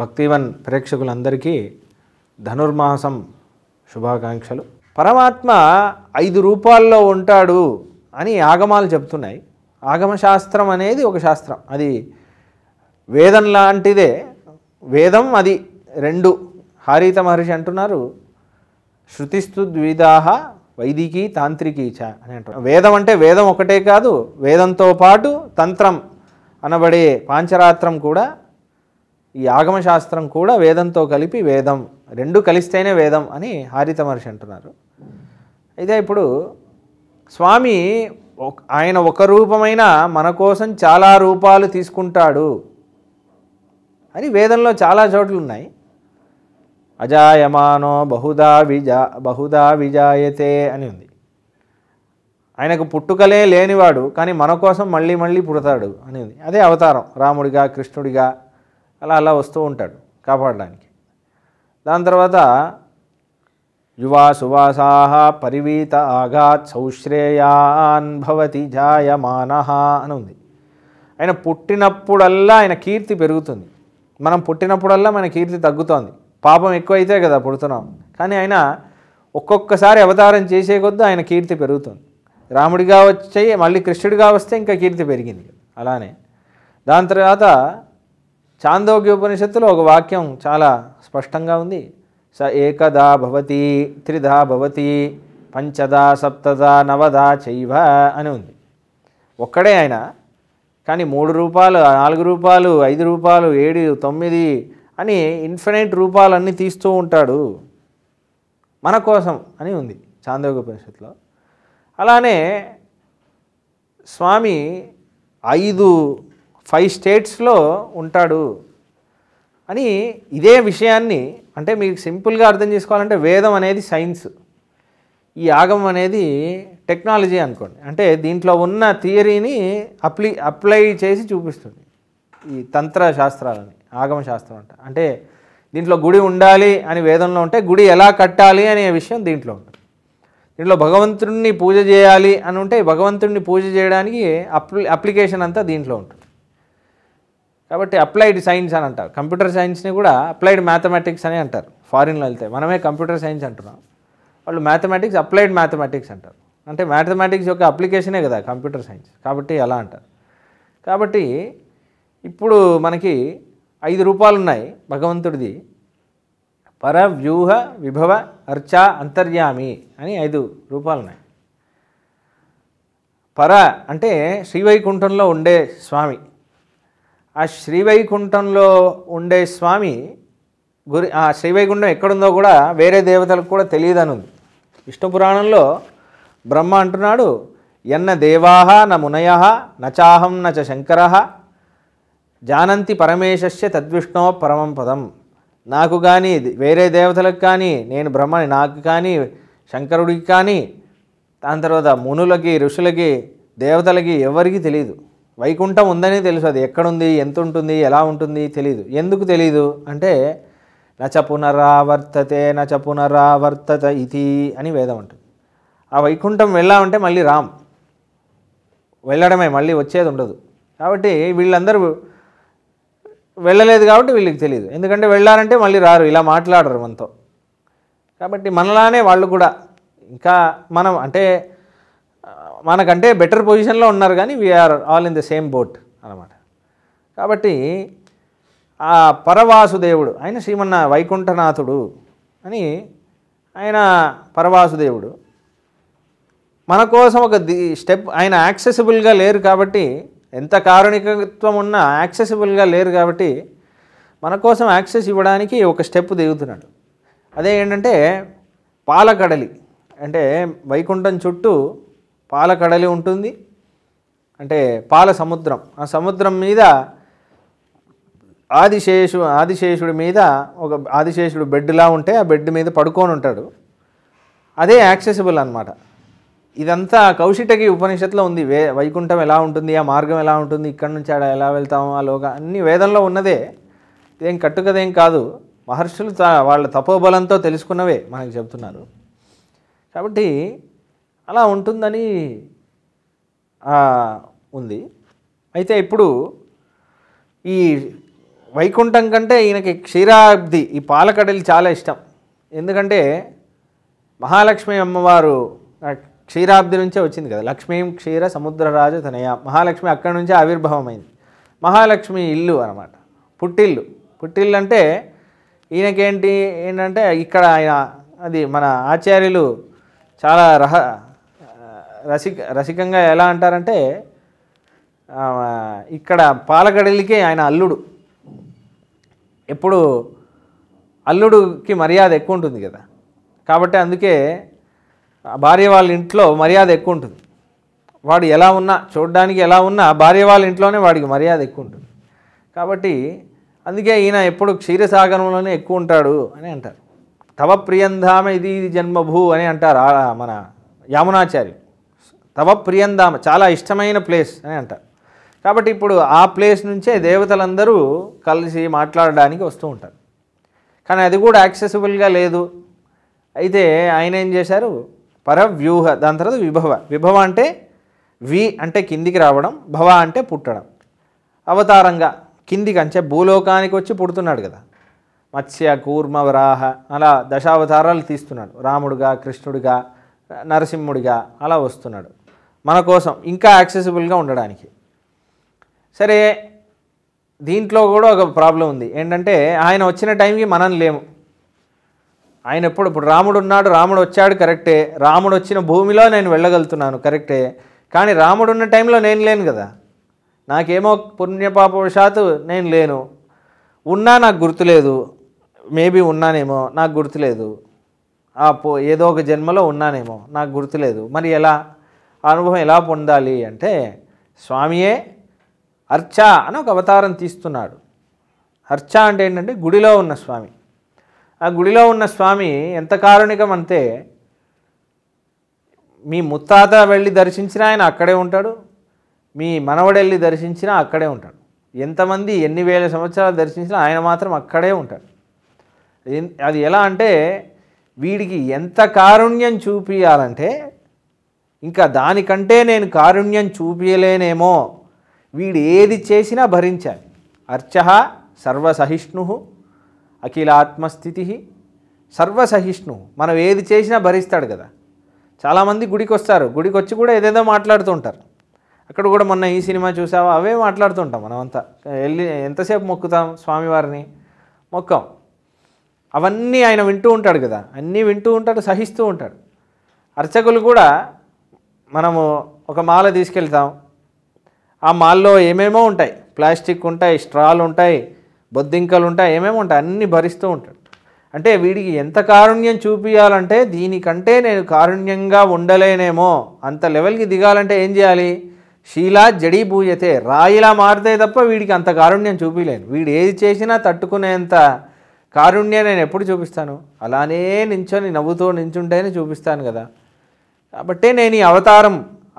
భక్తివన్ ప్రేక్షకులందరికీ ధనుర్మాసం శుభాకాంక్షలు పరమాత్మ ఐదు రూపాల్లో ఉంటాడు అని ఆగమాలు చెప్తున్నాయి ఆగమశాస్త్రం అనేది ఒక శాస్త్రం అది వేదం లాంటిదే వేదం అది రెండు హారీత మహర్షి అంటున్నారు ద్విధాహ వైదికీ తాంత్రికీ చ అని అంటారు వేదం అంటే వేదం ఒకటే కాదు వేదంతో పాటు తంత్రం అనబడే పాంచరాత్రం కూడా ఈ ఆగమ శాస్త్రం కూడా వేదంతో కలిపి వేదం రెండు కలిస్తేనే వేదం అని హారిత మహర్షి అంటున్నారు అయితే ఇప్పుడు స్వామి ఆయన ఒక రూపమైన మన కోసం చాలా రూపాలు తీసుకుంటాడు అని వేదంలో చాలా చోట్లు ఉన్నాయి అజాయమానో బహుదా విజా బహుదా విజాయతే అని ఉంది ఆయనకు పుట్టుకలే లేనివాడు కానీ మన కోసం మళ్ళీ మళ్ళీ పుడతాడు అని ఉంది అదే అవతారం రాముడిగా కృష్ణుడిగా అలా అలా వస్తూ ఉంటాడు కాపాడడానికి దాని తర్వాత యువా సువాసా పరివీత ఆఘాత్ సౌశ్రేయాన్ భవతి జాయమాన అని ఉంది ఆయన పుట్టినప్పుడల్లా ఆయన కీర్తి పెరుగుతుంది మనం పుట్టినప్పుడల్లా మన కీర్తి తగ్గుతోంది పాపం ఎక్కువైతే కదా పుడుతున్నాం కానీ ఆయన ఒక్కొక్కసారి అవతారం చేసే కొద్దు ఆయన కీర్తి పెరుగుతుంది రాముడిగా వచ్చే మళ్ళీ కృష్ణుడిగా వస్తే ఇంకా కీర్తి పెరిగింది అలానే దాని తర్వాత చాందోగ్య ఉపనిషత్తులో ఒక వాక్యం చాలా స్పష్టంగా ఉంది స ఏకదా భవతి త్రిధా భవతి పంచదా సప్తదా నవదా చైవ అని ఉంది ఒక్కడే ఆయన కానీ మూడు రూపాలు నాలుగు రూపాలు ఐదు రూపాయలు ఏడు తొమ్మిది అని ఇన్ఫినైట్ రూపాలన్నీ తీస్తూ ఉంటాడు మన కోసం అని ఉంది ఉపనిషత్తులో అలానే స్వామి ఐదు ఫైవ్ స్టేట్స్లో ఉంటాడు అని ఇదే విషయాన్ని అంటే మీకు సింపుల్గా అర్థం చేసుకోవాలంటే వేదం అనేది సైన్స్ ఈ యాగం అనేది టెక్నాలజీ అనుకోండి అంటే దీంట్లో ఉన్న థియరీని అప్లై అప్లై చేసి చూపిస్తుంది ఈ తంత్ర శాస్త్రాలని ఆగమ శాస్త్రం అంట అంటే దీంట్లో గుడి ఉండాలి అని వేదంలో ఉంటే గుడి ఎలా కట్టాలి అనే విషయం దీంట్లో ఉంటుంది దీంట్లో భగవంతుడిని పూజ చేయాలి అని ఉంటే భగవంతుడిని పూజ చేయడానికి అప్లికేషన్ అంతా దీంట్లో ఉంటుంది కాబట్టి అప్లైడ్ సైన్స్ అని అంటారు కంప్యూటర్ సైన్స్ని కూడా అప్లైడ్ మ్యాథమెటిక్స్ అని అంటారు ఫారిన్లో వెళ్తే మనమే కంప్యూటర్ సైన్స్ అంటున్నాం వాళ్ళు మ్యాథమెటిక్స్ అప్లైడ్ మ్యాథమెటిక్స్ అంటారు అంటే మ్యాథమెటిక్స్ యొక్క అప్లికేషనే కదా కంప్యూటర్ సైన్స్ కాబట్టి అలా అంటారు కాబట్టి ఇప్పుడు మనకి ఐదు రూపాలు ఉన్నాయి భగవంతుడిది పర వ్యూహ విభవ అర్చ అంతర్యామి అని ఐదు రూపాలు ఉన్నాయి పర అంటే శ్రీవైకుంఠంలో ఉండే స్వామి ఆ శ్రీవైకుంఠంలో ఉండే స్వామి గురి ఆ శ్రీవైకుంఠం ఎక్కడుందో కూడా వేరే దేవతలకు కూడా తెలియదనుంది విష్ణు పురాణంలో బ్రహ్మ అంటున్నాడు ఎన్న దేవాహ న మునయ నచాహం నచ శంకర జానంతి పరమేశస్య తద్విష్ణో పరమం పదం నాకు కానీ వేరే దేవతలకు కానీ నేను బ్రహ్మని నాకు కానీ శంకరుడికి కానీ దాని తర్వాత మునులకి ఋషులకి దేవతలకి ఎవరికీ తెలియదు వైకుంఠం ఉందని తెలుసు అది ఎక్కడుంది ఎంత ఉంటుంది ఎలా ఉంటుంది తెలియదు ఎందుకు తెలియదు అంటే నచ పునరావర్తతే నచ పునరావర్తత ఇది అని వేదం ఉంటుంది ఆ వైకుంఠం వెళ్ళామంటే మళ్ళీ రామ్ వెళ్ళడమే మళ్ళీ వచ్చేది ఉండదు కాబట్టి వీళ్ళందరూ వెళ్ళలేదు కాబట్టి వీళ్ళకి తెలియదు ఎందుకంటే వెళ్ళారంటే మళ్ళీ రారు ఇలా మాట్లాడరు మనతో కాబట్టి మనలానే వాళ్ళు కూడా ఇంకా మనం అంటే మనకంటే బెటర్ పొజిషన్లో ఉన్నారు కానీ we're all in the same boat అనమాట కాబట్టి ఆ పరవాసుదేవుడు ఆయన శ్రీమన్న వైకుంఠనాథుడు అని ఆయన పరవాసుదేవుడు మన కోసం ఒక ది స్టెప్ ఆయన యాక్సెసిబుల్గా లేరు కాబట్టి ఎంత కారుణికత్వం ఉన్నా యాక్సెసిబుల్గా లేరు కాబట్టి మన కోసం యాక్సెస్ ఇవ్వడానికి ఒక స్టెప్ దిగుతున్నాడు అదే ఏంటంటే పాలకడలి అంటే వైకుంఠం చుట్టూ పాల కడలి ఉంటుంది అంటే పాల సముద్రం ఆ సముద్రం మీద ఆదిశేషు ఆదిశేషుడి మీద ఒక ఆదిశేషుడు బెడ్లా ఉంటే ఆ బెడ్ మీద పడుకొని ఉంటాడు అదే యాక్సెసిబుల్ అనమాట ఇదంతా కౌశిటకి ఉపనిషత్తులో ఉంది వే వైకుంఠం ఎలా ఉంటుంది ఆ మార్గం ఎలా ఉంటుంది ఇక్కడి నుంచి ఆడ ఎలా వెళ్తాము ఆ లోక అన్ని వేదంలో ఉన్నదే ఇదేం కట్టుకదేం కాదు మహర్షులు వాళ్ళ తపోబలంతో తెలుసుకున్నవే మనకు చెబుతున్నారు కాబట్టి అలా ఉంటుందని ఉంది అయితే ఇప్పుడు ఈ వైకుంఠం కంటే ఈయనకి క్షీరాబ్ది ఈ పాలకడలి చాలా ఇష్టం ఎందుకంటే మహాలక్ష్మి అమ్మవారు క్షీరాబ్ది నుంచే వచ్చింది కదా లక్ష్మీం క్షీర సముద్రరాజు తనయ మహాలక్ష్మి అక్కడి నుంచే ఆవిర్భావమైంది మహాలక్ష్మి ఇల్లు అనమాట పుట్టిల్లు పుట్టిల్లు అంటే ఈయనకేంటి ఏంటంటే ఇక్కడ ఆయన అది మన ఆచార్యులు చాలా రహ రసిక రసికంగా ఎలా అంటారంటే ఇక్కడ పాలగడలికి ఆయన అల్లుడు ఎప్పుడు అల్లుడుకి మర్యాద ఎక్కువ ఉంటుంది కదా కాబట్టి అందుకే భార్య వాళ్ళ ఇంట్లో మర్యాద ఎక్కువ ఉంటుంది వాడు ఎలా ఉన్నా చూడడానికి ఎలా ఉన్నా భార్య వాళ్ళ ఇంట్లోనే వాడికి మర్యాద ఎక్కువ ఉంటుంది కాబట్టి అందుకే ఈయన ఎప్పుడు క్షీరసాగరంలోనే ఎక్కువ ఉంటాడు అని అంటారు తవ ప్రియంధామ ఇది ఇది జన్మభూ అని అంటారు మన యామునాచార్యులు తవ ప్రియందామ చాలా ఇష్టమైన ప్లేస్ అని అంటారు కాబట్టి ఇప్పుడు ఆ ప్లేస్ నుంచే దేవతలందరూ కలిసి మాట్లాడడానికి వస్తూ ఉంటారు కానీ అది కూడా యాక్సెసిబుల్గా లేదు అయితే ఆయన ఏం చేశారు పరవ్యూహ దాని తర్వాత విభవ విభవ అంటే వి అంటే కిందికి రావడం భవ అంటే పుట్టడం అవతారంగా కిందికి అంచే భూలోకానికి వచ్చి పుడుతున్నాడు కదా మత్స్య కూర్మ వరాహ అలా దశావతారాలు తీస్తున్నాడు రాముడుగా కృష్ణుడిగా నరసింహుడిగా అలా వస్తున్నాడు మన కోసం ఇంకా యాక్సెసిబుల్గా ఉండడానికి సరే దీంట్లో కూడా ఒక ప్రాబ్లం ఉంది ఏంటంటే ఆయన వచ్చిన టైంకి మనం లేము ఆయన ఎప్పుడు ఇప్పుడు రాముడు ఉన్నాడు రాముడు వచ్చాడు కరెక్టే రాముడు వచ్చిన భూమిలో నేను వెళ్ళగలుగుతున్నాను కరెక్టే కానీ రాముడు ఉన్న టైంలో నేను లేను కదా నాకేమో పుణ్యపాపవశాత్తు నేను లేను ఉన్నా నాకు గుర్తులేదు మేబీ ఉన్నానేమో నాకు గుర్తులేదు పో ఏదో ఒక జన్మలో ఉన్నానేమో నాకు గుర్తులేదు మరి ఎలా ఆ అనుభవం ఎలా పొందాలి అంటే స్వామియే అర్చ అని ఒక అవతారం తీస్తున్నాడు అర్చ అంటే ఏంటంటే గుడిలో ఉన్న స్వామి ఆ గుడిలో ఉన్న స్వామి ఎంత కారుణికం అంతే మీ ముత్తాత వెళ్ళి దర్శించినా ఆయన అక్కడే ఉంటాడు మీ మనవడెళ్ళి దర్శించినా అక్కడే ఉంటాడు ఎంతమంది ఎన్ని వేల సంవత్సరాలు దర్శించినా ఆయన మాత్రం అక్కడే ఉంటాడు అది ఎలా అంటే వీడికి ఎంత కారుణ్యం చూపించాలంటే ఇంకా దానికంటే నేను కారుణ్యం చూపించలేనేమో వీడు ఏది చేసినా భరించాలి అర్చ సర్వసహిష్ణు అఖిలాత్మస్థితి సర్వసహిష్ణు మనం ఏది చేసినా భరిస్తాడు కదా చాలామంది గుడికి వస్తారు గుడికి వచ్చి కూడా ఏదేదో మాట్లాడుతుంటారు అక్కడ కూడా మొన్న ఈ సినిమా చూసావా అవే మాట్లాడుతుంటాం మనమంతా వెళ్ళి ఎంతసేపు మొక్కుతాం స్వామివారిని మొక్కం అవన్నీ ఆయన వింటూ ఉంటాడు కదా అన్నీ వింటూ ఉంటాడు సహిస్తూ ఉంటాడు అర్చకులు కూడా మనము ఒక మాల తీసుకెళ్తాం ఆ మాల్లో ఏమేమో ఉంటాయి ప్లాస్టిక్ ఉంటాయి స్ట్రాలు ఉంటాయి బొద్దింకలు ఉంటాయి ఏమేమో ఉంటాయి అన్నీ భరిస్తూ ఉంటాడు అంటే వీడికి ఎంత కారుణ్యం చూపించాలంటే దీనికంటే నేను కారుణ్యంగా ఉండలేనేమో అంత లెవెల్కి దిగాలంటే ఏం చేయాలి శీలా జడీభూయతే రాయిలా మారితే తప్ప వీడికి అంత కారుణ్యం చూపించలేను వీడు ఏది చేసినా తట్టుకునేంత కారుణ్యం నేను ఎప్పుడు చూపిస్తాను అలానే నించొని నవ్వుతూ నించుంటేనే చూపిస్తాను కదా కాబట్టే నేను ఈ అవతారం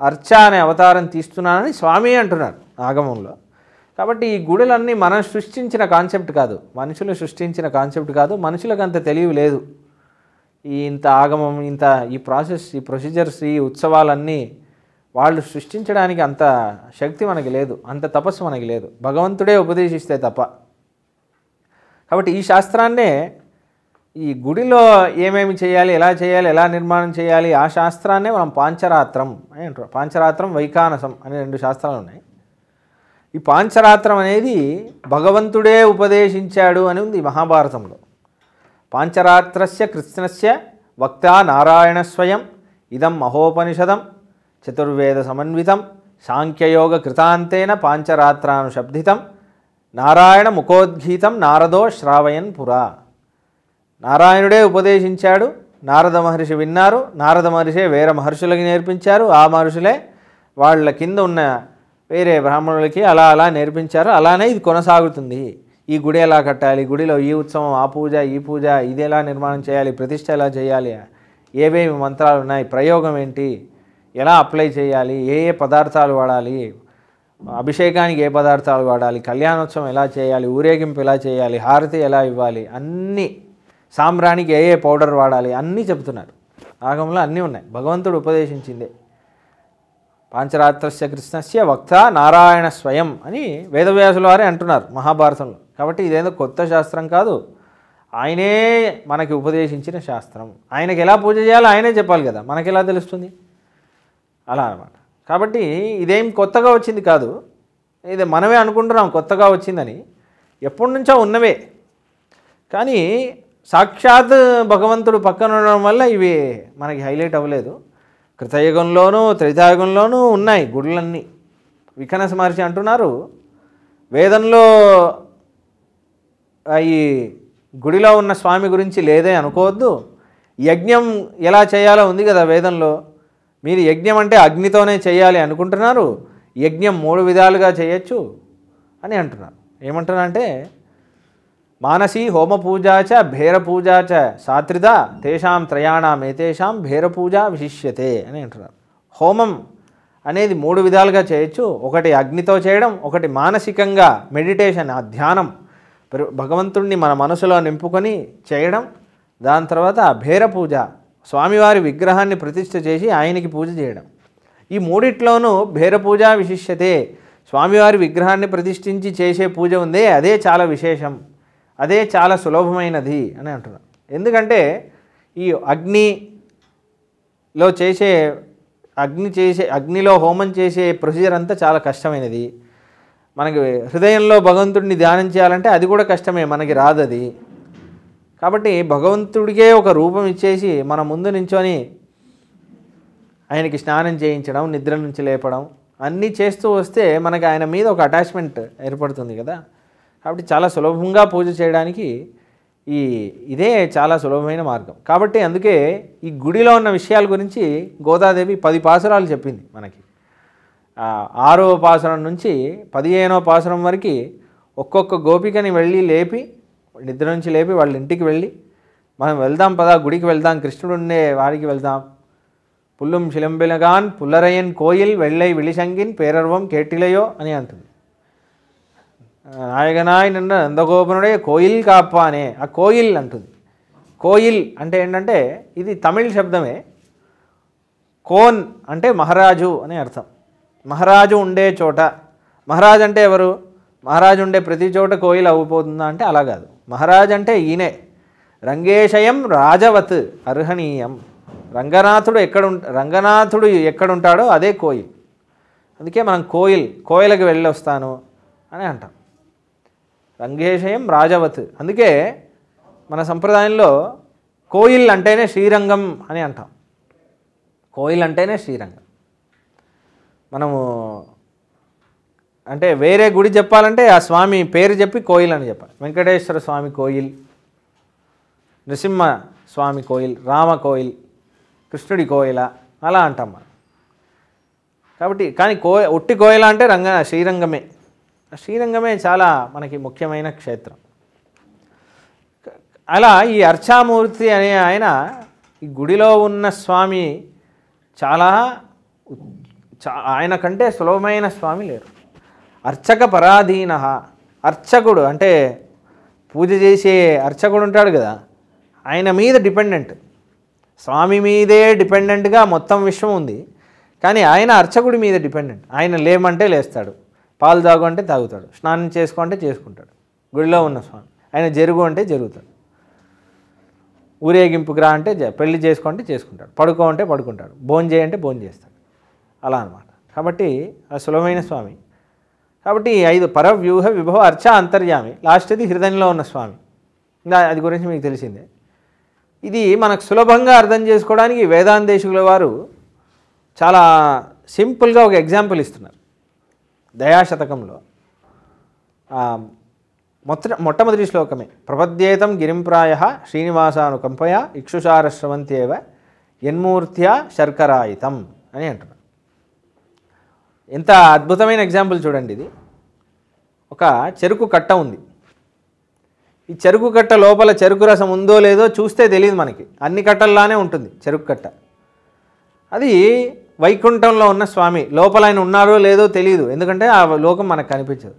అర్చ అనే అవతారం తీస్తున్నానని స్వామి అంటున్నారు ఆగమంలో కాబట్టి ఈ గుడులన్నీ మనం సృష్టించిన కాన్సెప్ట్ కాదు మనుషులు సృష్టించిన కాన్సెప్ట్ కాదు మనుషులకు అంత తెలివి లేదు ఈ ఇంత ఆగమం ఇంత ఈ ప్రాసెస్ ఈ ప్రొసీజర్స్ ఈ ఉత్సవాలన్నీ వాళ్ళు సృష్టించడానికి అంత శక్తి మనకి లేదు అంత తపస్సు మనకి లేదు భగవంతుడే ఉపదేశిస్తే తప్ప కాబట్టి ఈ శాస్త్రాన్నే ఈ గుడిలో ఏమేమి చేయాలి ఎలా చేయాలి ఎలా నిర్మాణం చేయాలి ఆ శాస్త్రాన్నే మనం పాంచరాత్రం అని అంటారు పాంచరాత్రం వైకానసం అనే రెండు శాస్త్రాలు ఉన్నాయి ఈ పాంచరాత్రం అనేది భగవంతుడే ఉపదేశించాడు అని ఉంది మహాభారతంలో పాంచరాత్రస్య కృష్ణస్య వక్త నారాయణ స్వయం ఇదం మహోపనిషదం చతుర్వేద సమన్వితం సాంఖ్యయోగ కృతాంతేన పాంచరాత్రానుశబ్దితం నారాయణ ముఖోద్గీతం నారదో శ్రావయన్ పురా నారాయణుడే ఉపదేశించాడు నారద మహర్షి విన్నారు నారద మహర్షే వేరే మహర్షులకి నేర్పించారు ఆ మహర్షులే వాళ్ళ కింద ఉన్న వేరే బ్రాహ్మణులకి అలా అలా నేర్పించారు అలానే ఇది కొనసాగుతుంది ఈ గుడి ఎలా కట్టాలి గుడిలో ఈ ఉత్సవం ఆ పూజ ఈ పూజ ఇది ఎలా నిర్మాణం చేయాలి ప్రతిష్ట ఎలా చేయాలి ఏవేమి మంత్రాలు ఉన్నాయి ప్రయోగం ఏంటి ఎలా అప్లై చేయాలి ఏ ఏ పదార్థాలు వాడాలి అభిషేకానికి ఏ పదార్థాలు వాడాలి కళ్యాణోత్సవం ఎలా చేయాలి ఊరేగింపు ఎలా చేయాలి హారతి ఎలా ఇవ్వాలి అన్నీ సాంబ్రానికి ఏ ఏ పౌడర్ వాడాలి అన్నీ చెబుతున్నారు ఆగంలో అన్నీ ఉన్నాయి భగవంతుడు ఉపదేశించిందే పాంచరాత్రస్య కృష్ణస్య వక్త నారాయణ స్వయం అని వేదవ్యాసుల వారే అంటున్నారు మహాభారతంలో కాబట్టి ఇదేదో కొత్త శాస్త్రం కాదు ఆయనే మనకి ఉపదేశించిన శాస్త్రం ఆయనకి ఎలా పూజ చేయాలో ఆయనే చెప్పాలి కదా మనకి ఎలా తెలుస్తుంది అలా అనమాట కాబట్టి ఇదేం కొత్తగా వచ్చింది కాదు ఇది మనమే అనుకుంటున్నాం కొత్తగా వచ్చిందని ఎప్పటి నుంచో ఉన్నవే కానీ సాక్షాత్ భగవంతుడు పక్కన ఉండడం వల్ల ఇవి మనకి హైలైట్ అవ్వలేదు కృతయుగంలోనూ త్రైతాయుగంలోనూ ఉన్నాయి గుడులన్నీ విఖనస మహర్షి అంటున్నారు వేదంలో ఈ గుడిలో ఉన్న స్వామి గురించి లేదే అనుకోవద్దు యజ్ఞం ఎలా చేయాలో ఉంది కదా వేదంలో మీరు యజ్ఞం అంటే అగ్నితోనే చేయాలి అనుకుంటున్నారు యజ్ఞం మూడు విధాలుగా చేయొచ్చు అని అంటున్నారు ఏమంటున్నారంటే మానసీ హోమపూజాచ చ సాత్రిద తేషాం త్రయాణం ఏతేషాం భేరపూజ విశిష్యతే అని అంటున్నారు హోమం అనేది మూడు విధాలుగా చేయొచ్చు ఒకటి అగ్నితో చేయడం ఒకటి మానసికంగా మెడిటేషన్ ఆ ధ్యానం భగవంతుణ్ణి మన మనసులో నింపుకొని చేయడం దాని తర్వాత భేర పూజ స్వామివారి విగ్రహాన్ని ప్రతిష్ఠ చేసి ఆయనకి పూజ చేయడం ఈ మూడిట్లోనూ భేర పూజ విశిష్యతే స్వామివారి విగ్రహాన్ని ప్రతిష్ఠించి చేసే పూజ ఉందే అదే చాలా విశేషం అదే చాలా సులభమైనది అని అంటున్నాను ఎందుకంటే ఈ అగ్నిలో చేసే అగ్ని చేసే అగ్నిలో హోమం చేసే ప్రొసీజర్ అంతా చాలా కష్టమైనది మనకి హృదయంలో భగవంతుడిని ధ్యానం చేయాలంటే అది కూడా కష్టమే మనకి రాదది కాబట్టి భగవంతుడికే ఒక రూపం ఇచ్చేసి మన ముందు నించొని ఆయనకి స్నానం చేయించడం నిద్ర నుంచి లేపడం అన్నీ చేస్తూ వస్తే మనకి ఆయన మీద ఒక అటాచ్మెంట్ ఏర్పడుతుంది కదా కాబట్టి చాలా సులభంగా పూజ చేయడానికి ఈ ఇదే చాలా సులభమైన మార్గం కాబట్టి అందుకే ఈ గుడిలో ఉన్న విషయాల గురించి గోదాదేవి పది పాసరాలు చెప్పింది మనకి ఆరో పాసరం నుంచి పదిహేనో పాసురం వరకు ఒక్కొక్క గోపికని వెళ్ళి లేపి నిద్ర నుంచి లేపి వాళ్ళ ఇంటికి వెళ్ళి మనం వెళ్దాం పదా గుడికి వెళ్దాం కృష్ణుడు ఉండే వారికి వెళ్దాం పుల్లుం శిలంబిలగాన్ పుల్లరయన్ కోయిల్ వెళ్ళై విలిశంగిన్ పేరర్వం కేటిలయో అని అంటుంది నాయగనాయ నిన్న నందగోపనుడే కోయిల్ కాపానే ఆ కోయిల్ అంటుంది కోయిల్ అంటే ఏంటంటే ఇది తమిళ్ శబ్దమే కోన్ అంటే మహారాజు అని అర్థం మహారాజు ఉండే చోట మహారాజు అంటే ఎవరు మహారాజు ఉండే ప్రతి చోట కోయిల్ అవ్వబోతుందా అంటే అలా కాదు మహారాజు అంటే ఈయనే రంగేశయం రాజవత్ అర్హణీయం రంగనాథుడు ఎక్కడ రంగనాథుడు ఎక్కడుంటాడో అదే కోయిల్ అందుకే మనం కోయిల్ కోయిలకు వెళ్ళొస్తాను అని అంటాం రంగేశయం రాజవత్ అందుకే మన సంప్రదాయంలో కోయిల్ అంటేనే శ్రీరంగం అని అంటాం కోయిల్ అంటేనే శ్రీరంగం మనము అంటే వేరే గుడి చెప్పాలంటే ఆ స్వామి పేరు చెప్పి కోయిల్ అని చెప్పాలి వెంకటేశ్వర స్వామి కోయిల్ నృసింహ స్వామి కోయిల్ రామ కోయిల్ కృష్ణుడి కోయిల అలా అంటాం మనం కాబట్టి కానీ కో ఒట్టి కోయిల అంటే రంగ శ్రీరంగమే శ్రీరంగమే చాలా మనకి ముఖ్యమైన క్షేత్రం అలా ఈ అర్చామూర్తి అనే ఆయన ఈ గుడిలో ఉన్న స్వామి చాలా ఆయన కంటే సులభమైన స్వామి లేరు అర్చక పరాధీన అర్చకుడు అంటే పూజ చేసే అర్చకుడు ఉంటాడు కదా ఆయన మీద డిపెండెంట్ స్వామి మీదే డిపెండెంట్గా మొత్తం విషయం ఉంది కానీ ఆయన అర్చకుడి మీద డిపెండెంట్ ఆయన లేమంటే లేస్తాడు పాలు తాగు అంటే తాగుతాడు స్నానం చేసుకుంటే చేసుకుంటాడు గుడిలో ఉన్న స్వామి ఆయన జరుగు అంటే జరుగుతాడు ఊరేగింపు గ్రా అంటే పెళ్లి చేసుకుంటే చేసుకుంటాడు పడుకో అంటే పడుకుంటాడు భోజనం చేయంటే భోజనం చేస్తాడు అలా అనమాట కాబట్టి ఆ సులభమైన స్వామి కాబట్టి ఐదు పరవ్యూహ విభవ అర్చ అంతర్యామి లాస్ట్ది హృదయంలో ఉన్న స్వామి అది గురించి మీకు తెలిసిందే ఇది మనకు సులభంగా అర్థం చేసుకోవడానికి వేదాంతేశుల వారు చాలా సింపుల్గా ఒక ఎగ్జాంపుల్ ఇస్తున్నారు దయాశతకంలో మొత్త మొట్టమొదటి శ్లోకమే ప్రపద్యేతం గిరింప్రాయ శ్రీనివాసానుకంపయ ఇక్షుషార స్రవంతేవ యన్మూర్త్య శర్కరాయితం అని అంటున్నారు ఎంత అద్భుతమైన ఎగ్జాంపుల్ చూడండి ఇది ఒక చెరుకు కట్ట ఉంది ఈ చెరుకు కట్ట లోపల చెరుకు రసం ఉందో లేదో చూస్తే తెలియదు మనకి అన్ని కట్టల్లానే ఉంటుంది చెరుకు కట్ట అది వైకుంఠంలో ఉన్న స్వామి లోపల ఆయన ఉన్నారో లేదో తెలియదు ఎందుకంటే ఆ లోకం మనకు కనిపించదు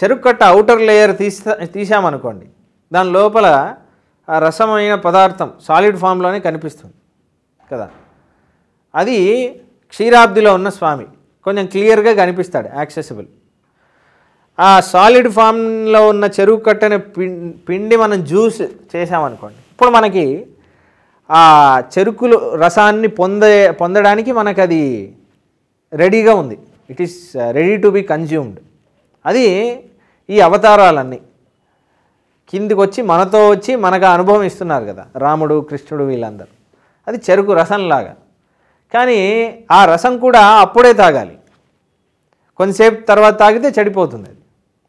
చెరుకు కట్ట అవుటర్ లేయర్ తీసి తీసామనుకోండి దాని లోపల ఆ రసమైన పదార్థం సాలిడ్ ఫామ్లోనే కనిపిస్తుంది కదా అది క్షీరాబ్దిలో ఉన్న స్వామి కొంచెం క్లియర్గా కనిపిస్తాడు యాక్సెసిబుల్ ఆ సాలిడ్ ఫామ్లో ఉన్న చెరుకు కట్టని పిండి మనం జ్యూస్ చేసామనుకోండి ఇప్పుడు మనకి ఆ చెరుకులు రసాన్ని పొందే పొందడానికి మనకు అది రెడీగా ఉంది it is ready to be consumed అది ఈ అవతారాలన్నీ కిందికి వచ్చి మనతో వచ్చి మనకు అనుభవం ఇస్తున్నారు కదా రాముడు కృష్ణుడు వీళ్ళందరూ అది చెరుకు రసంలాగా కానీ ఆ రసం కూడా అప్పుడే తాగాలి కొంతసేపు తర్వాత తాగితే చెడిపోతుంది అది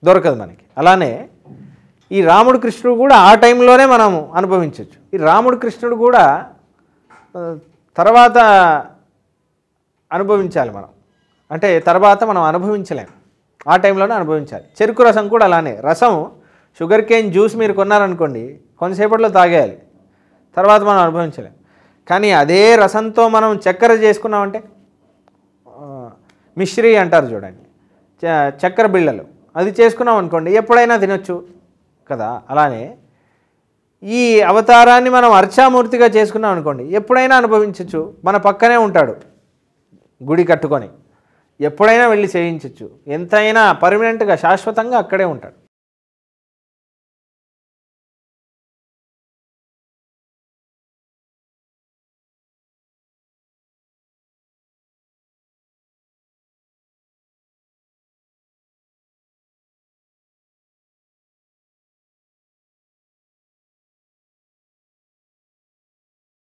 దొరకదు మనకి అలానే ఈ రాముడు కృష్ణుడు కూడా ఆ టైంలోనే మనం అనుభవించవచ్చు ఈ రాముడు కృష్ణుడు కూడా తర్వాత అనుభవించాలి మనం అంటే తర్వాత మనం అనుభవించలేము ఆ టైంలోనే అనుభవించాలి చెరుకు రసం కూడా అలానే రసం షుగర్ కేన్ జ్యూస్ మీరు కొన్నారనుకోండి కొంతసేపట్లో తాగేయాలి తర్వాత మనం అనుభవించలేం కానీ అదే రసంతో మనం చక్కెర చేసుకున్నామంటే మిశ్రీ అంటారు చూడండి చక్కెర బిళ్ళలు అది చేసుకున్నాం అనుకోండి ఎప్పుడైనా తినొచ్చు కదా అలానే ఈ అవతారాన్ని మనం అర్చామూర్తిగా చేసుకున్నాం అనుకోండి ఎప్పుడైనా అనుభవించవచ్చు మన పక్కనే ఉంటాడు గుడి కట్టుకొని ఎప్పుడైనా వెళ్ళి చేయించవచ్చు ఎంతైనా పర్మనెంట్గా శాశ్వతంగా అక్కడే ఉంటాడు